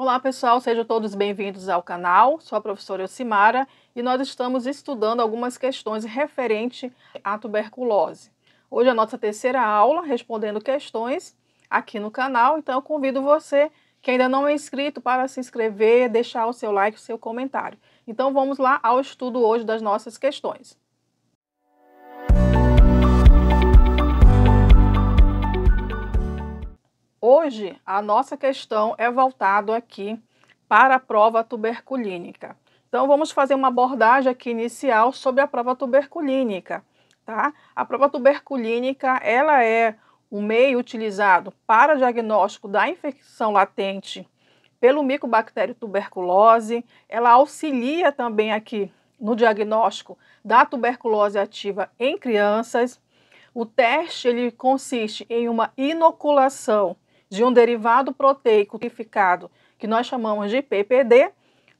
Olá, pessoal, sejam todos bem-vindos ao canal. Sou a professora Elcimara e nós estamos estudando algumas questões referente à tuberculose. Hoje é a nossa terceira aula respondendo questões aqui no canal, então eu convido você que ainda não é inscrito para se inscrever, deixar o seu like, o seu comentário. Então vamos lá ao estudo hoje das nossas questões. Hoje, a nossa questão é voltada aqui para a prova tuberculínica. Então, vamos fazer uma abordagem aqui inicial sobre a prova tuberculínica, tá? A prova tuberculínica, ela é o meio utilizado para diagnóstico da infecção latente pelo micobactério tuberculose. Ela auxilia também aqui no diagnóstico da tuberculose ativa em crianças. O teste, ele consiste em uma inoculação de um derivado proteico purificado que nós chamamos de PPD,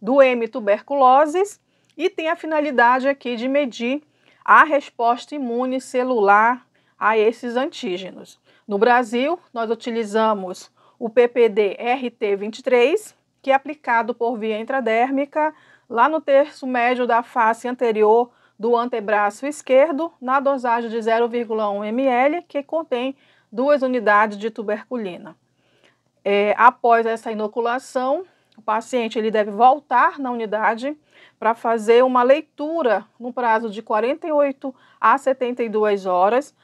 do M tuberculoses, e tem a finalidade aqui de medir a resposta imune celular a esses antígenos. No Brasil, nós utilizamos o PPD RT23, que é aplicado por via intradérmica lá no terço médio da face anterior do antebraço esquerdo, na dosagem de 0,1 ml, que contém duas unidades de tuberculina. É, após essa inoculação, o paciente ele deve voltar na unidade para fazer uma leitura no prazo de 48 a 72 horas.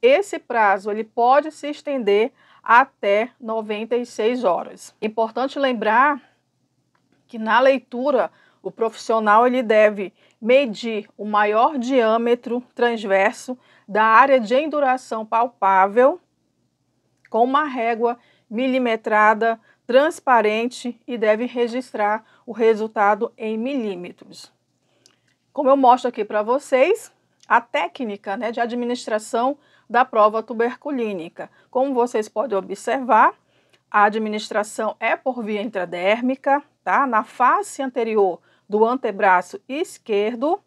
Esse prazo ele pode se estender até 96 horas. Importante lembrar que na leitura o profissional ele deve medir o maior diâmetro transverso da área de enduração palpável com uma régua milimetrada transparente e deve registrar o resultado em milímetros. Como eu mostro aqui para vocês, a técnica né, de administração da prova tuberculínica. Como vocês podem observar, a administração é por via intradérmica, tá? Na face anterior do antebraço esquerdo,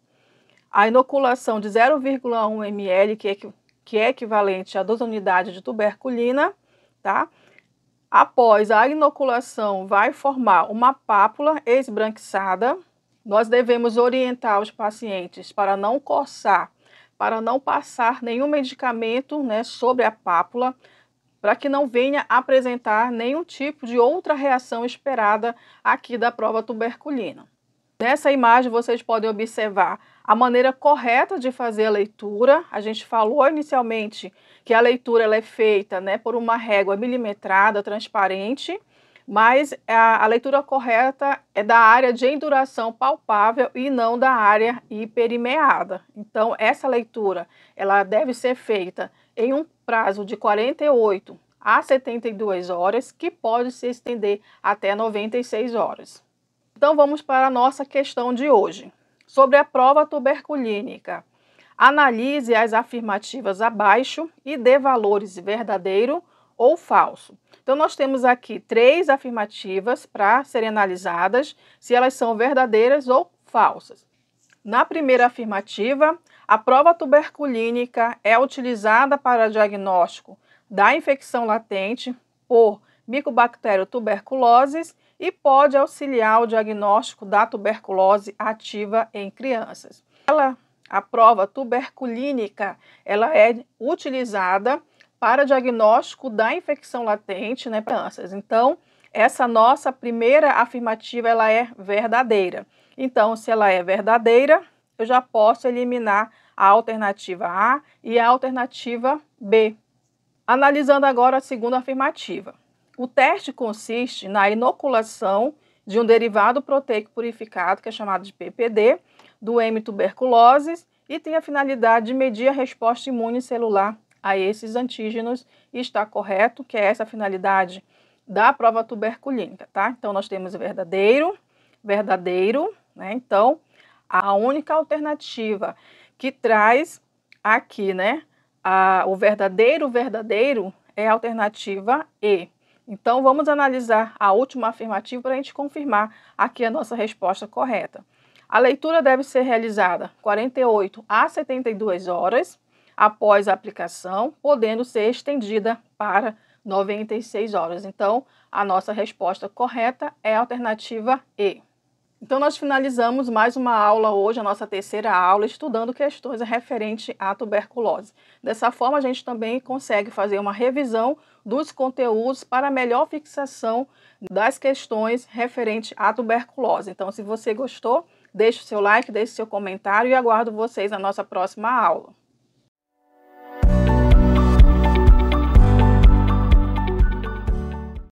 a inoculação de 0,1 ml, que é, que é equivalente a 2 unidades de tuberculina, tá? Após a inoculação, vai formar uma pápula esbranquiçada. Nós devemos orientar os pacientes para não coçar, para não passar nenhum medicamento né, sobre a pápula, para que não venha apresentar nenhum tipo de outra reação esperada aqui da prova tuberculina. Nessa imagem vocês podem observar a maneira correta de fazer a leitura. A gente falou inicialmente que a leitura ela é feita né, por uma régua milimetrada, transparente, mas a, a leitura correta é da área de enduração palpável e não da área hiperimeada. Então, essa leitura ela deve ser feita em um prazo de 48 a 72 horas, que pode se estender até 96 horas. Então vamos para a nossa questão de hoje. Sobre a prova tuberculínica. Analise as afirmativas abaixo e dê valores verdadeiro ou falso. Então, nós temos aqui três afirmativas para serem analisadas, se elas são verdadeiras ou falsas. Na primeira afirmativa, a prova tuberculínica é utilizada para diagnóstico da infecção latente por Mycobacterium tuberculosis e pode auxiliar o diagnóstico da tuberculose ativa em crianças. Ela, a prova tuberculínica, ela é utilizada para diagnóstico da infecção latente, né, para crianças. Então, essa nossa primeira afirmativa ela é verdadeira. Então, se ela é verdadeira, eu já posso eliminar a alternativa A e a alternativa B. Analisando agora a segunda afirmativa. O teste consiste na inoculação de um derivado proteico purificado, que é chamado de PPD, do M. Tuberculosis e tem a finalidade de medir a resposta imune celular a esses antígenos e está correto, que é essa a finalidade da prova tuberculínica, tá? Então, nós temos verdadeiro, verdadeiro, né? Então, a única alternativa que traz aqui, né, a, o verdadeiro, verdadeiro é a alternativa E. Então, vamos analisar a última afirmativa para a gente confirmar aqui a nossa resposta correta. A leitura deve ser realizada 48 a 72 horas após a aplicação, podendo ser estendida para 96 horas. Então, a nossa resposta correta é a alternativa E. Então, nós finalizamos mais uma aula hoje, a nossa terceira aula, estudando questões referentes à tuberculose. Dessa forma, a gente também consegue fazer uma revisão dos conteúdos para melhor fixação das questões referentes à tuberculose. Então, se você gostou, deixe o seu like, deixe seu comentário e aguardo vocês na nossa próxima aula.